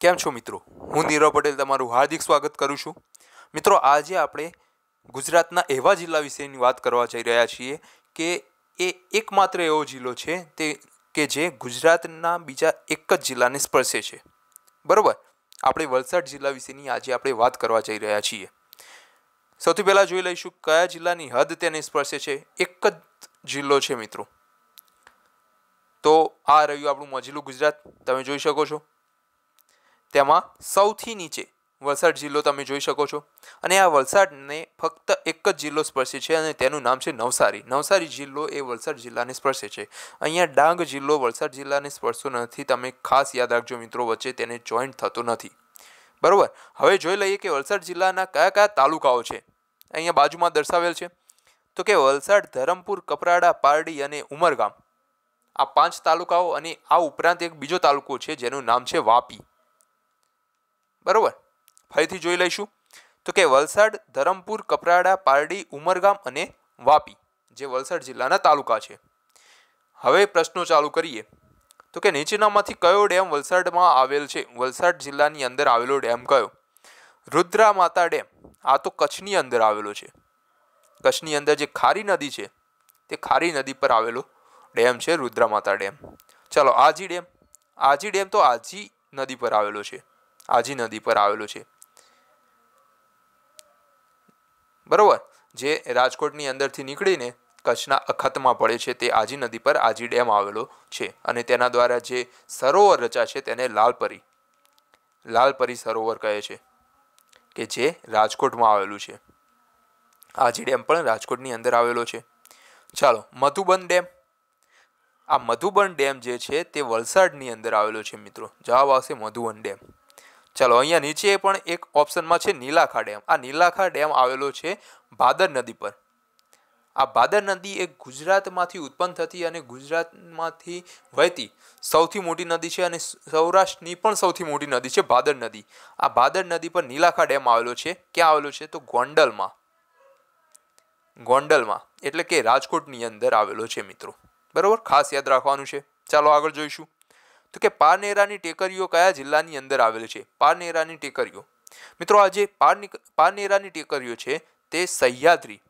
કેમ છો મિત્રો હું નીરવ પટેલ તમારું હાર્દિક સ્વાગત કરું છું મિત્રો આજે આપણે ગુજરાતના એવા જિલ્લા વિશેની વાત કરવા જઈ રહ્યા છીએ કે એ એકમાત્ર એવો જિલ્લો છે તે કે જે ગુજરાતના બીજા એક જ જિલ્લાને સ્પર્શે છે બરાબર આપણે વલસાડ જિલ્લા વિશેની આજે આપણે વાત કરવા જઈ રહ્યા છીએ સૌથી પહેલાં જોઈ લઈશું કયા જિલ્લાની હદ તેને સ્પર્શે છે એક જ જિલ્લો છે મિત્રો તો આ રહ્યું આપણું મજેલું ગુજરાત તમે જોઈ શકો છો તેમાં સૌથી નીચે વલસાડ જિલ્લો તમે જોઈ શકો છો અને આ વલસાડને ફક્ત એક જ જિલ્લો સ્પર્શે છે અને તેનું નામ છે નવસારી નવસારી જિલ્લો એ વલસાડ જિલ્લાને સ્પર્શે છે અહીંયા ડાંગ જિલ્લો વલસાડ જિલ્લાને સ્પર્શતો નથી તમે ખાસ યાદ રાખજો મિત્રો વચ્ચે તેને જોઈન્ટ થતું નથી બરાબર હવે જોઈ લઈએ કે વલસાડ જિલ્લાના કયા કયા તાલુકાઓ છે અહીંયા બાજુમાં દર્શાવેલ છે તો કે વલસાડ ધરમપુર કપરાડા પારડી અને ઉમરગામ આ પાંચ તાલુકાઓ અને આ ઉપરાંત એક બીજો તાલુકો છે જેનું નામ છે વાપી બરાબર ફરીથી જોઈ લઈશું તો કે વલસાડ ધરમપુર કપરાડા પારડી ઉમરગામ અને વાપી જે વલસાડ જિલ્લાના તાલુકા છે હવે પ્રશ્નો ચાલુ કરીએ તો કે નીચેનામાંથી કયો ડેમ વલસાડમાં આવેલ છે વલસાડ જિલ્લાની અંદર આવેલો ડેમ કયો રુદ્રા માતા ડેમ આ તો કચ્છની અંદર આવેલો છે કચ્છની અંદર જે ખારી નદી છે તે ખારી નદી પર આવેલો ડેમ છે રુદ્રા માતા ડેમ ચાલો આજી ડેમ આજી ડેમ તો આજી નદી પર આવેલો છે આજી નદી પર આવેલું છે બરોબર જે રાજકોટની અંદરથી નીકળીને કચ્છના અખતમાં પડે છે તે આજી નદી પર આજી ડેમ આવેલો છે અને તેના દ્વારા જે સરોવર રચા છે તેને લાલપરી લાલપરી સરોવર કહે છે કે જે રાજકોટમાં આવેલું છે આજી ડેમ પણ રાજકોટની અંદર આવેલો છે ચાલો મધુબન ડેમ આ મધુબન ડેમ જે છે તે વલસાડની અંદર આવેલો છે મિત્રો જવાબ આવશે મધુબન ડેમ ચાલો અહીંયા નીચે પણ એક ઓપ્શનમાં છે નીલાખા ડેમ આ નીલાખા ડેમ આવેલો છે ભાદર નદી પર આ ભાદર નદી એ ગુજરાતમાંથી ઉત્પન્ન થતી અને ગુજરાતમાંથી વહેતી સૌથી મોટી નદી છે અને સૌરાષ્ટ્રની પણ સૌથી મોટી નદી છે ભાદર નદી આ ભાદર નદી પર નીલાખા ડેમ આવેલો છે ક્યાં આવેલો છે તો ગોંડલમાં ગોંડલમાં એટલે કે રાજકોટની અંદર આવેલો છે મિત્રો બરાબર ખાસ યાદ રાખવાનું છે ચાલો આગળ જોઈશું તો કે પારનેરાની ટેકરીઓ કયા જિલ્લાની અંદર આવેલી છે પારનેરાની ટેકરીઓ મિત્રો આ જે પારનેરાની ટેકરીઓ છે તે સહ્યાદ્રી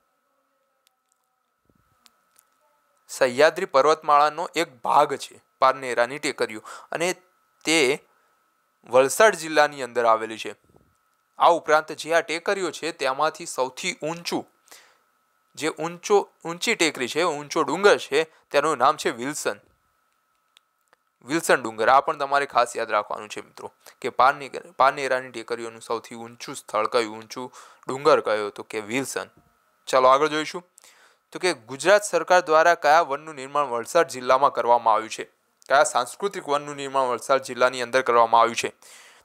સહ્યાદ્રી પર્વતમાળાનો એક ભાગ છે પારનેરાની ટેકરીઓ અને તે વલસાડ જિલ્લાની અંદર આવેલી છે આ ઉપરાંત જે આ ટેકરીઓ છે તેમાંથી સૌથી ઊંચું જે ઊંચો ઊંચી ટેકરી છે ઊંચો ડુંગર છે તેનું નામ છે વિલ્સન વિલ્સન ડુંગર આ પણ તમારે ખાસ યાદ રાખવાનું છે મિત્રો કે પારને પારનેરાની ટેકરીઓનું સૌથી ઊંચું સ્થળ કયું ઊંચું ડુંગર કયો તો કે વિલ્સન ચાલો આગળ જોઈશું તો કે ગુજરાત સરકાર દ્વારા કયા વનનું નિર્માણ વલસાડ જિલ્લામાં કરવામાં આવ્યું છે કયા સાંસ્કૃતિક વનનું નિર્માણ વલસાડ જિલ્લાની અંદર કરવામાં આવ્યું છે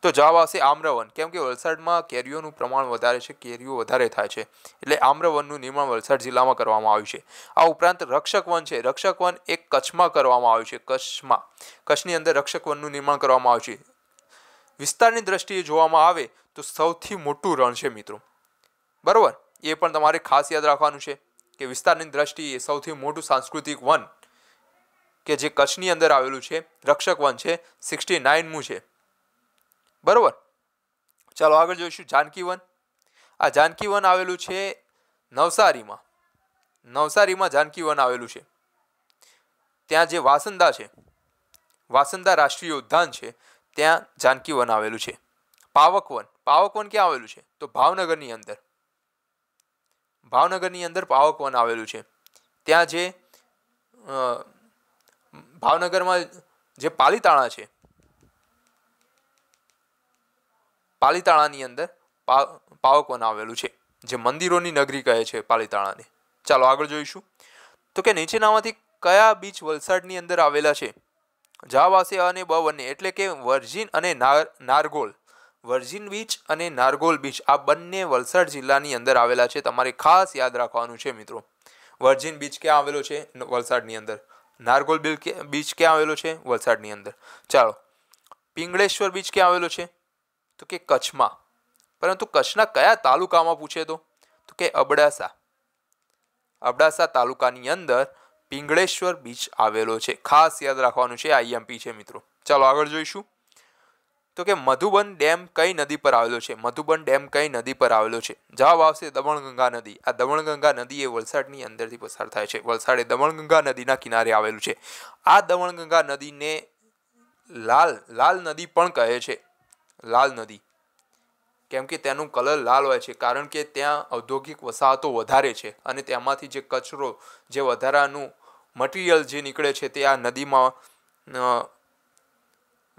તો જવાબ આવશે આમ્રવન કેમ કે વલસાડમાં કેરીઓનું પ્રમાણ વધારે છે કેરીઓ વધારે થાય છે એટલે આમ્રવનનું નિર્માણ વલસાડ જિલ્લામાં કરવામાં આવ્યું છે આ ઉપરાંત રક્ષક વન છે રક્ષકવન વન એક કચ્છમાં કરવામાં આવ્યું છે કચ્છમાં કચ્છની અંદર રક્ષકવનનું વનનું નિર્માણ કરવામાં આવ્યું છે વિસ્તારની દ્રષ્ટિએ જોવામાં આવે તો સૌથી મોટું રણ છે મિત્રો બરાબર એ પણ તમારે ખાસ યાદ રાખવાનું છે કે વિસ્તારની દ્રષ્ટિએ સૌથી મોટું સાંસ્કૃતિક વન કે જે કચ્છની અંદર આવેલું છે રક્ષક વન છે સિક્સટી નાઇનમું છે બરાબર ચાલો આગળ જોઈશું જાનકી વન આ જાનકી વન આવેલું છે નવસારીમાં નવસારીમાં જાનકી વન આવેલું છે ત્યાં જે વાસંદા છે વાસંદા રાષ્ટ્રીય ઉદ્યાન છે ત્યાં જાનકી વન આવેલું છે પાવક વન પાવક વન ક્યાં આવેલું છે તો ભાવનગરની અંદર ભાવનગરની અંદર પાવક વન આવેલું છે ત્યાં જે ભાવનગરમાં જે પાલીતાણા છે પાલીતાણાની અંદર પાવકવન આવેલું છે જે મંદિરોની નગરી કહે છે પાલીતાણાને ચાલો આગળ જોઈશું તો કે નીચેનામાંથી કયા બીચ વલસાડની અંદર આવેલા છે જાવાસે અને બ બંને એટલે કે વર્જિન અને નારગોલ વર્જિન બીચ અને નારગોલ બીચ આ બંને વલસાડ જિલ્લાની અંદર આવેલા છે તમારે ખાસ યાદ રાખવાનું છે મિત્રો વર્જિન બીચ ક્યાં આવેલો છે વલસાડની અંદર નારગોલ બીચ ક્યાં આવેલો છે વલસાડની અંદર ચાલો પિંગળેશ્વર બીચ ક્યાં આવેલો છે તો કે કચ્છમાં પરંતુ કચ્છના કયા તાલુકામાં પૂછે તો તો કે અબડાસા અબડાસા તાલુકાની અંદર પિંગળેશ્વર બીચ આવેલો છે ખાસ યાદ રાખવાનું છે આઈએમપી છે મિત્રો ચાલો આગળ જોઈશું તો કે મધુબન ડેમ કઈ નદી પર આવેલો છે મધુબન ડેમ કઈ નદી પર આવેલો છે જવાબ આવશે દમણગંગા નદી આ દમણગંગા નદી એ વલસાડની અંદરથી પસાર થાય છે વલસાડ એ દમણગંગા નદીના કિનારે આવેલું છે આ દમણગંગા નદીને લાલ લાલ નદી પણ કહે છે લાલ નદી કેમ કે તેનું કલર લાલ હોય છે કારણ કે ત્યાં ઔદ્યોગિક વસાહતો વધારે છે અને તેમાંથી જે કચરો જે વધારાનું મટીરિયલ જે નીકળે છે તે આ નદીમાં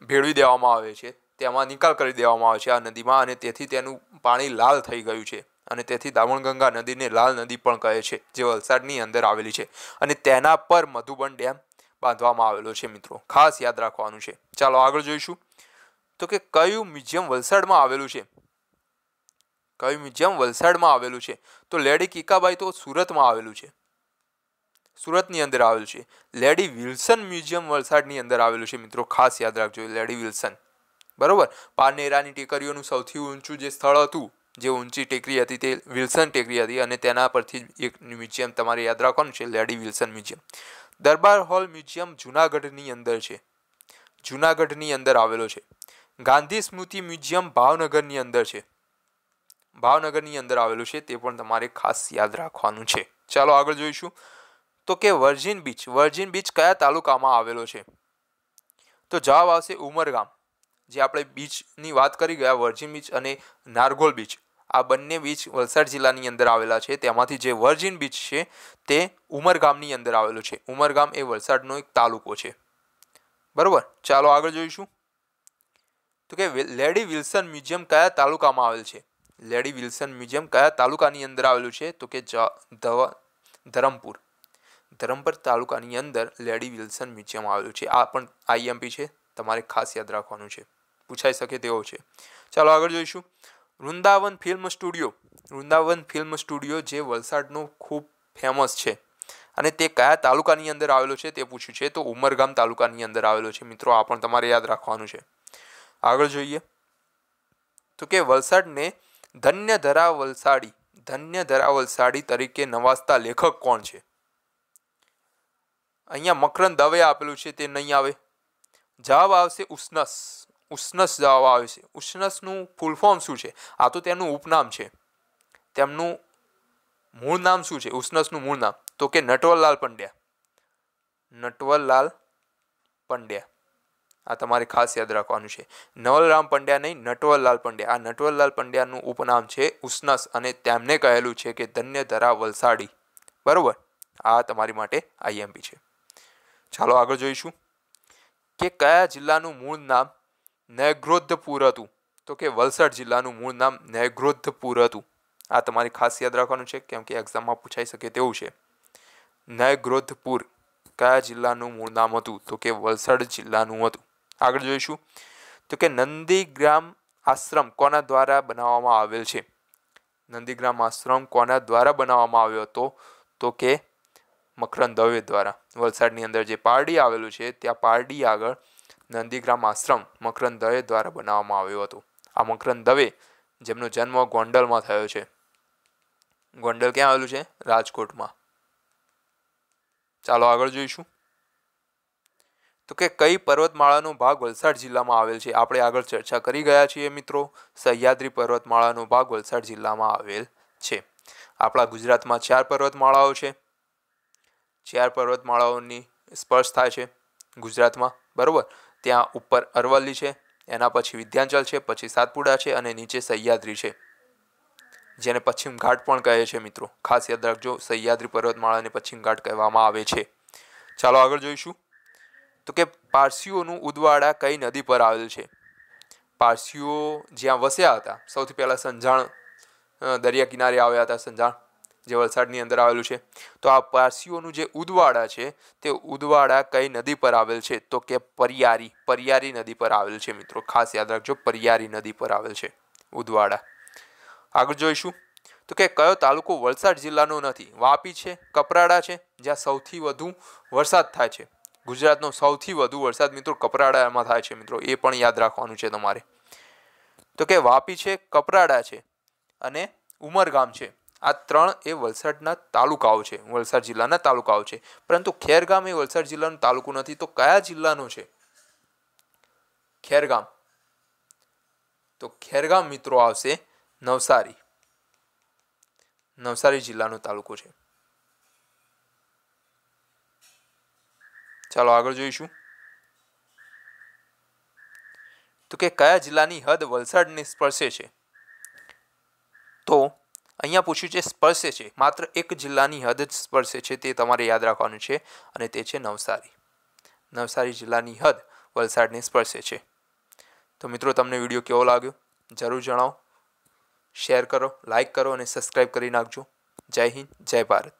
ભેળવી દેવામાં આવે છે તેમાં નિકાલ કરી દેવામાં આવે છે આ નદીમાં અને તેથી તેનું પાણી લાલ થઈ ગયું છે અને તેથી દામણગંગા નદીને લાલ નદી પણ કહે છે જે વલસાડની અંદર આવેલી છે અને તેના પર મધુબન ડેમ બાંધવામાં આવેલો છે મિત્રો ખાસ યાદ રાખવાનું છે ચાલો આગળ જોઈશું તો કે કયું મ્યુઝિયમ વલસાડમાં આવેલું છે કયું મ્યુઝિયમ વલસાડમાં આવેલું છે તો લેડી કિકાબાઈ તો સુરતમાં આવેલું છે સુરતની અંદર આવેલું છે લેડી વિલ્સન મ્યુઝિયમ વલસાડની અંદર આવેલું છે મિત્રો ખાસ યાદ રાખજો લેડી વિલ્સન બરાબર પારનેરાની ટેકરીઓનું સૌથી ઊંચું જે સ્થળ હતું જે ઊંચી ટેકરી હતી તે વિલ્સન ટેકરી હતી અને તેના પરથી એક મ્યુઝિયમ તમારે યાદ રાખવાનું છે Lady Wilson museum Darbar hall museum જૂનાગઢની અંદર છે જૂનાગઢની અંદર આવેલો છે ગાંધી સ્મૃતિ મ્યુઝિયમ ભાવનગરની અંદર છે ભાવનગરની અંદર આવેલું છે તે પણ તમારે ખાસ યાદ રાખવાનું છે ચાલો આગળ જોઈશું તો કે વર્જિન બીચ વર્જિન બીચ કયા તાલુકામાં આવેલો છે તો જવાબ આવશે ઉમરગામ જે આપણે બીચની વાત કરી ગયા વર્જિન બીચ અને નારગોલ બીચ આ બંને બીચ વલસાડ જિલ્લાની અંદર આવેલા છે તેમાંથી જે વર્જિન બીચ છે તે ઉમરગામની અંદર આવેલું છે ઉમરગામ એ વલસાડનો એક તાલુકો છે બરાબર ચાલો આગળ જોઈશું તો કે લેડી વિલ્સન મ્યુઝિયમ કયા તાલુકામાં આવેલ છે લેડી વિલ્સન મ્યુઝિયમ કયા તાલુકાની અંદર આવેલું છે તો કે ધરમપુર ધરમપુર તાલુકાની અંદર લેડી વિલ્સન મ્યુઝિયમ આવેલું છે આ પણ આઈએમપી છે તમારે ખાસ યાદ રાખવાનું છે પૂછાઈ શકે તેવો છે ચાલો આગળ જોઈશું Vrindavan film studio Vrindavan film studio જે વલસાડનો ખૂબ ફેમસ છે અને તે કયા તાલુકાની અંદર આવેલો છે તે પૂછ્યું છે તો ઉમરગામ તાલુકાની અંદર આવેલો છે મિત્રો આ પણ તમારે યાદ રાખવાનું છે આગળ જોઈએ તો કે વલસાડને ધન્ય ધરા વલસાડી ધન્ય ધરા વલસાડી તરીકે નવાજતા લેખક કોણ છે અહીંયા મકરન દવે આપેલું છે તે નહીં આવે જવાબ આવશે ઉષ્ણસ ઉષ્ણસ જવાબ આવે છે ઉષ્ણસનું ફૂલ ફોર્મ શું છે આ તો તેનું ઉપનામ છે તેમનું મૂળ નામ શું છે ઉષ્ણસનું મૂળ નામ તો કે નટવરલાલ પંડ્યા નટવરલાલ પંડ્યા આ તમારે ખાસ યાદ રાખવાનું છે નવલરામ પંડ્યા નહીં નટવરલાલ પંડ્યા આ નટવરલાલ પંડ્યાનું ઉપનામ છે ઉષ્નસ અને તેમને કહેલું છે કે ધન્ય ધરા વલસાડી બરાબર આ તમારી માટે આઈએમપી છે ચાલો આગળ જોઈશું કે કયા જિલ્લાનું મૂળ નામ નૈગ્રોધપુર હતું તો કે વલસાડ જિલ્લાનું મૂળ નામ નૈગ્રોધપુર હતું આ તમારે ખાસ યાદ રાખવાનું છે કેમ કે એક્ઝામમાં પૂછાઈ શકે તેવું છે નૈગ્રોધપુર કયા જિલ્લાનું મૂળ નામ હતું તો કે વલસાડ જિલ્લાનું હતું આગળ જોઈશું તો કે નંદીગ્રામ આશ્રમ કોના દ્વારા બનાવવામાં આવેલ છે નંદીગ્રામ આશ્રમ કોના દ્વારા બનાવવામાં આવ્યો હતો તો કે મકરંદ દવે દ્વારા વલસાડની અંદર જે પારડી આવેલું છે ત્યાં પારડી આગળ નંદીગ્રામ આશ્રમ મકરંદ દવે દ્વારા બનાવવામાં આવ્યો હતો આ મકરંદ દવે જેમનો જન્મ ગોંડલમાં થયો છે ગોંડલ ક્યાં આવેલું છે રાજકોટમાં ચાલો આગળ જોઈશું તો કે કઈ પર્વતમાળાનો ભાગ વલસાડ જિલ્લામાં આવેલ છે આપણે આગળ ચર્ચા કરી ગયા છીએ મિત્રો સહ્યાદ્રી પર્વતમાળાનો ભાગ વલસાડ જિલ્લામાં આવેલ છે આપણા ગુજરાતમાં ચાર પર્વતમાળાઓ છે ચાર પર્વતમાળાઓની સ્પર્શ થાય છે ગુજરાતમાં બરાબર ત્યાં ઉપર અરવલ્લી છે એના પછી વિંધ્યાચલ છે પછી સાતપુડા છે અને નીચે સહ્યાદ્રી છે જેને પશ્ચિમ ઘાટ પણ કહે છે મિત્રો ખાસ યાદ રાખજો સહ્યાદ્રી પર્વતમાળાને પશ્ચિમ ઘાટ કહેવામાં આવે છે ચાલો આગળ જોઈશું તો કે પારસીઓનું ઉદવાડા કઈ નદી પર આવેલ છે પારસીઓ જ્યાં વસ્યા હતા સૌથી પહેલાં સંજાણ દરિયા કિનારે આવ્યા હતા સંજાણ જે વલસાડની અંદર આવેલું છે તો આ પારસીઓનું જે ઉદવાડા છે તે ઉદવાડા કઈ નદી પર આવેલ છે તો કે પરિયારી પરિયારી નદી પર આવેલ છે મિત્રો ખાસ યાદ રાખજો પરિયારી નદી પર આવેલ છે ઉદવાડા આગળ જોઈશું તો કે કયો તાલુકો વલસાડ જિલ્લાનો નથી વાપી છે કપરાડા છે જ્યાં સૌથી વધુ વરસાદ થાય છે ગુજરાતનો સૌથી વધુ વરસાદ મિત્રો કપરાડામાં થાય છે મિત્રો એ પણ યાદ રાખવાનું છે તમારે તો કે વાપી છે કપરાડા છે અને ઉમરગામ છે આ ત્રણ એ વલસાડના તાલુકાઓ છે વલસાડ જિલ્લાના તાલુકાઓ છે પરંતુ ખેરગામ એ વલસાડ જિલ્લાનો તાલુકો નથી તો કયા જિલ્લાનું છે ખેરગામ તો ખેરગામ મિત્રો આવશે નવસારી નવસારી જિલ્લાનો તાલુકો છે ચાલો આગળ જોઈશું તો કે કયા જિલ્લાની હદ વલસાડને સ્પર્શે છે તો અહીંયા પૂછ્યું છે સ્પર્શે છે માત્ર એક જિલ્લાની હદ જ સ્પર્શે છે તે તમારે યાદ રાખવાનું છે અને તે છે નવસારી નવસારી જિલ્લાની હદ વલસાડને સ્પર્શે છે તો મિત્રો તમને વિડીયો કેવો લાગ્યો જરૂર જણાવો શેર કરો લાઇક કરો અને સબસ્ક્રાઈબ કરી નાખજો જય હિન્દ જય ભારત